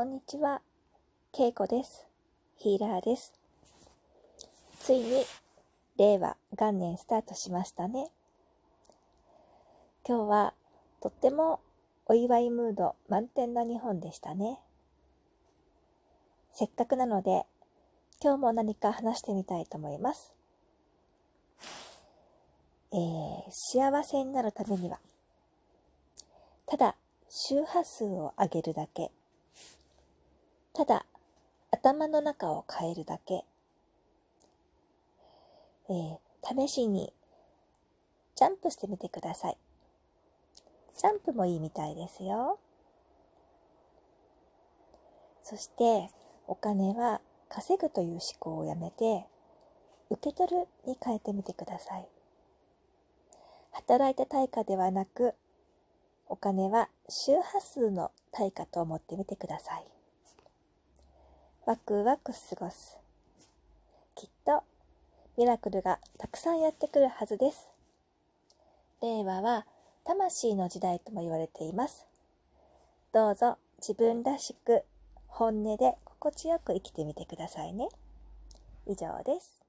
こんにちは。けいこです。ヒーラーです。ついに、令和元年スタートしましたね。今日は、とってもお祝いムード満点な日本でしたね。せっかくなので、今日も何か話してみたいと思います。えー、幸せになるためには、ただ周波数を上げるだけただ頭の中を変えるだけ、えー、試しにジャンプしてみてくださいジャンプもいいみたいですよそしてお金は稼ぐという思考をやめて受け取るに変えてみてください働いた対価ではなくお金は周波数の対価と思ってみてくださいワクワク過ごす。きっと、ミラクルがたくさんやってくるはずです。令和は魂の時代とも言われています。どうぞ自分らしく本音で心地よく生きてみてくださいね。以上です。